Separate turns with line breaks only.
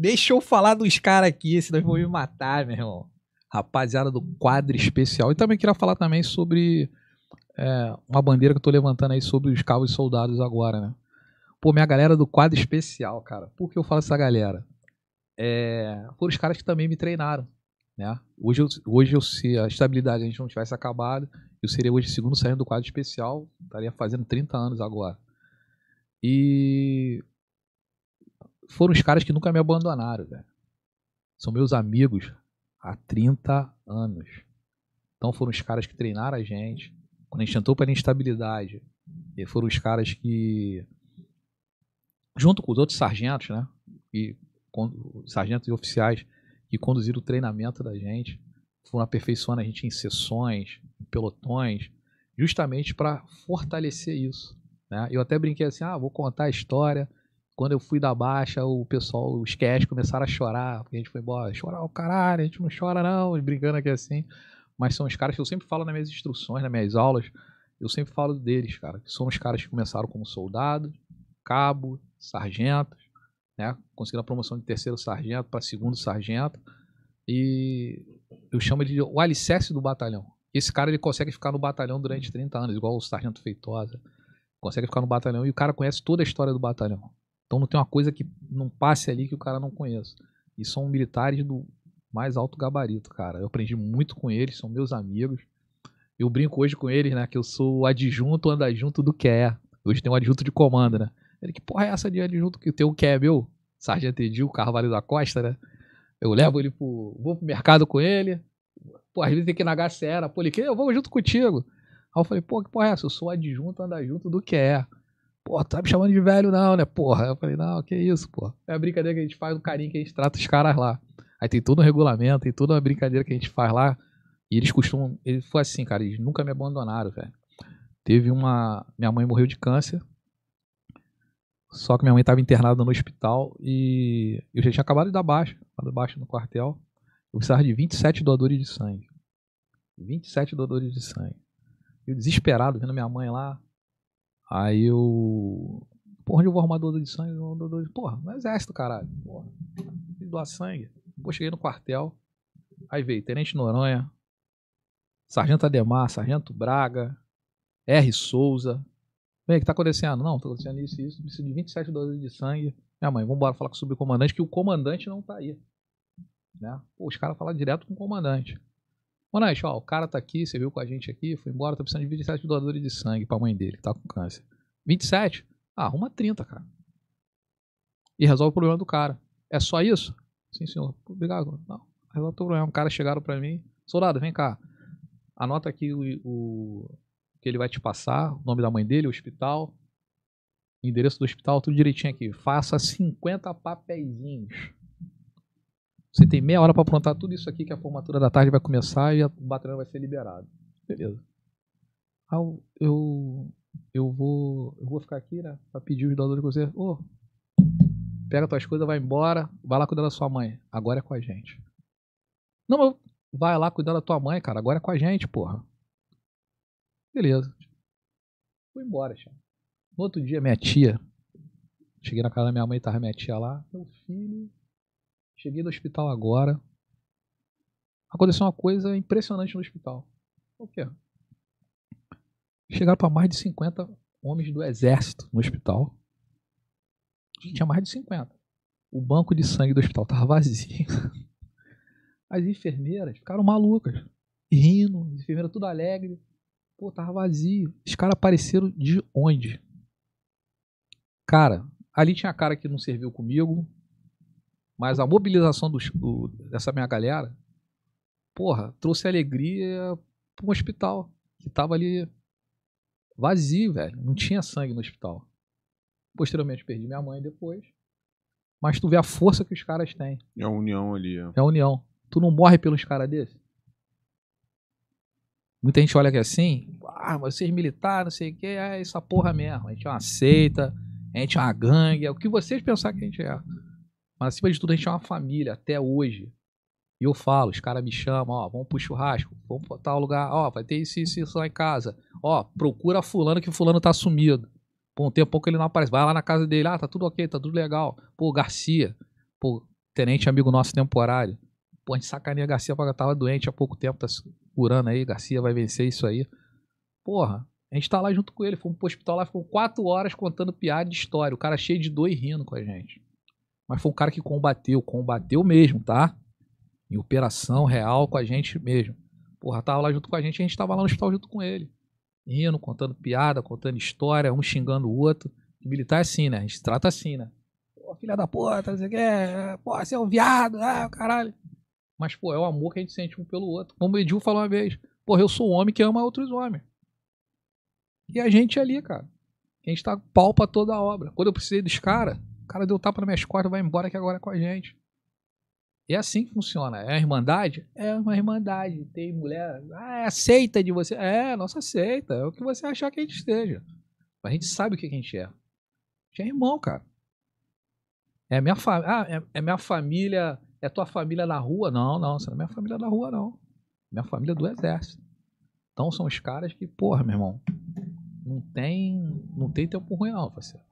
deixa eu falar dos caras aqui, senão eles vão me matar, meu irmão. Rapaziada do quadro especial. E também queria falar também sobre é, uma bandeira que eu tô levantando aí sobre os e soldados agora, né? Pô, minha galera do quadro especial, cara. Por que eu falo essa galera? É, foram os caras que também me treinaram, né? Hoje, eu, hoje eu, se a estabilidade a gente não tivesse acabado, eu seria hoje segundo saindo do quadro especial, estaria fazendo 30 anos agora. E foram os caras que nunca me abandonaram, velho. São meus amigos há 30 anos. Então foram os caras que treinaram a gente. Quando a gente tentou pela instabilidade, foram os caras que, junto com os outros sargentos, né? E sargentos e oficiais que conduziram o treinamento da gente, foram aperfeiçoando a gente em sessões, em pelotões, justamente para fortalecer isso. Né? Eu até brinquei assim, ah, vou contar a história quando eu fui da baixa, o pessoal, os cast começaram a chorar, porque a gente foi embora, chorar o oh, caralho, a gente não chora não, brigando aqui assim. Mas são os caras que eu sempre falo nas minhas instruções, nas minhas aulas, eu sempre falo deles, cara, que são os caras que começaram como soldado cabo, sargento né? Conseguiram a promoção de terceiro sargento para segundo sargento. E eu chamo ele de o alicerce do batalhão. Esse cara ele consegue ficar no batalhão durante 30 anos, igual o sargento Feitosa. Consegue ficar no batalhão e o cara conhece toda a história do batalhão. Então não tem uma coisa que não passe ali que o cara não conheça. E são militares do mais alto gabarito, cara. Eu aprendi muito com eles, são meus amigos. Eu brinco hoje com eles, né? Que eu sou adjunto, anda junto do que é Hoje tem um adjunto de comando, né? Ele, que porra é essa de adjunto que tem o que é meu? Sargento Edil, Carvalho da Costa, né? Eu levo ele pro. vou pro mercado com ele. Pô, às vezes tem que ir na Pô, ele quer, eu vou junto contigo. Aí eu falei, pô, que porra é essa? Eu sou adjunto, anda junto do que é pô, tu tá me chamando de velho não, né, porra? Eu falei, não, que isso, pô. É a brincadeira que a gente faz, o carinho que a gente trata os caras lá. Aí tem todo o regulamento, tem toda a brincadeira que a gente faz lá. E eles costumam, ele foi assim, cara, eles nunca me abandonaram, velho. Teve uma, minha mãe morreu de câncer. Só que minha mãe estava internada no hospital e eu já tinha acabado de dar baixa, dar baixa no quartel. Eu precisava de 27 doadores de sangue. 27 doadores de sangue. Eu desesperado vendo minha mãe lá, Aí eu. Porra, onde eu vou arrumar doador de sangue? Doador de... Porra, no exército, caralho. Porra. Doar sangue. Pô, cheguei no quartel. Aí veio Tenente Noronha, Sargento Ademar, Sargento Braga, R. Souza. Vem, o que tá acontecendo? Não, tô acontecendo isso e isso. Preciso de 27 doses de sangue. Minha mãe, vamos embora falar com o subcomandante, que o comandante não tá aí. Né? Pô, os caras falaram direto com o comandante. Monash, ó, o cara tá aqui, você viu com a gente aqui, foi embora, tá precisando de 27 doadores de sangue pra mãe dele, tá com câncer. 27? Ah, arruma 30, cara. E resolve o problema do cara. É só isso? Sim, senhor. Obrigado. Não, resolve o problema. Um cara chegaram pra mim, soldado, vem cá. Anota aqui o, o que ele vai te passar, o nome da mãe dele, o hospital, endereço do hospital, tudo direitinho aqui. Faça 50 papeizinhos. Você tem meia hora para aprontar tudo isso aqui que a formatura da tarde vai começar e o batalhão vai ser liberado. Beleza. Ah, eu, eu, vou, eu vou ficar aqui, né? Pra pedir os doadores de você. Ô, oh, pega tuas coisas, vai embora. Vai lá cuidar da sua mãe. Agora é com a gente. Não, mas vai lá cuidar da tua mãe, cara. Agora é com a gente, porra. Beleza. Fui embora, tia. No outro dia, minha tia. Cheguei na casa da minha mãe, e tava minha tia lá. Meu filho Cheguei do hospital agora. Aconteceu uma coisa impressionante no hospital. O quê? Chegaram para mais de 50 homens do exército no hospital. Tinha mais de 50. O banco de sangue do hospital estava vazio. As enfermeiras ficaram malucas, rindo, as enfermeiras tudo alegre. Pô, tava vazio. Os caras apareceram de onde? Cara, ali tinha cara que não serviu comigo, mas a mobilização do, dessa minha galera, porra, trouxe alegria para um hospital que estava ali vazio, velho. Não tinha sangue no hospital. Posteriormente perdi minha mãe depois. Mas tu vê a força que os caras têm. É a união ali. É, é a união. Tu não morre pelos caras desses? Muita gente olha aqui é assim, ah, vocês militares, não sei o que, é essa porra mesmo. A gente é uma seita, a gente é uma gangue, é o que vocês pensar que a gente é. Mas acima de tudo, a gente é uma família até hoje. E eu falo, os caras me chamam, ó, vamos pro churrasco, vamos pra tal lugar, ó, vai ter isso, isso, isso lá em casa. Ó, procura fulano que fulano tá sumido. Pô, um tempo pouco ele não aparece. Vai lá na casa dele, ah, tá tudo ok, tá tudo legal. Pô, Garcia, pô, tenente amigo nosso temporário. Pô, a gente sacaneia Garcia porque tava doente há pouco tempo, tá se curando aí, Garcia vai vencer isso aí. Porra, a gente tá lá junto com ele, fomos pro hospital lá, ficou quatro horas contando piada de história. O cara cheio de dor e rindo com a gente. Mas foi um cara que combateu, combateu mesmo, tá? Em operação real com a gente mesmo. Porra, tava lá junto com a gente, a gente tava lá no hospital junto com ele. Rindo, contando piada, contando história, um xingando o outro. militar é assim, né? A gente trata assim, né? Pô, filha da puta, não sei o Pô, você é um viado, ah, caralho. Mas, pô, é o amor que a gente sente um pelo outro. Como o Edil falou uma vez, porra, eu sou um homem que ama outros homens. E a gente é ali, cara. A gente tá palpa toda a obra. Quando eu precisei dos caras, cara deu tapa nas minhas costas, vai embora que agora é com a gente. É assim que funciona. É a irmandade? É uma irmandade. Tem mulher. Ah, é aceita de você. É, nossa aceita, É o que você achar que a gente esteja. A gente sabe o que a gente é. A gente é irmão, cara. É minha, família, ah, é, é minha família. É tua família na rua? Não, não. Você não é minha família na rua, não. Minha família é do exército. Então são os caras que, porra, meu irmão, não tem, não tem tempo ruim, não, parceiro.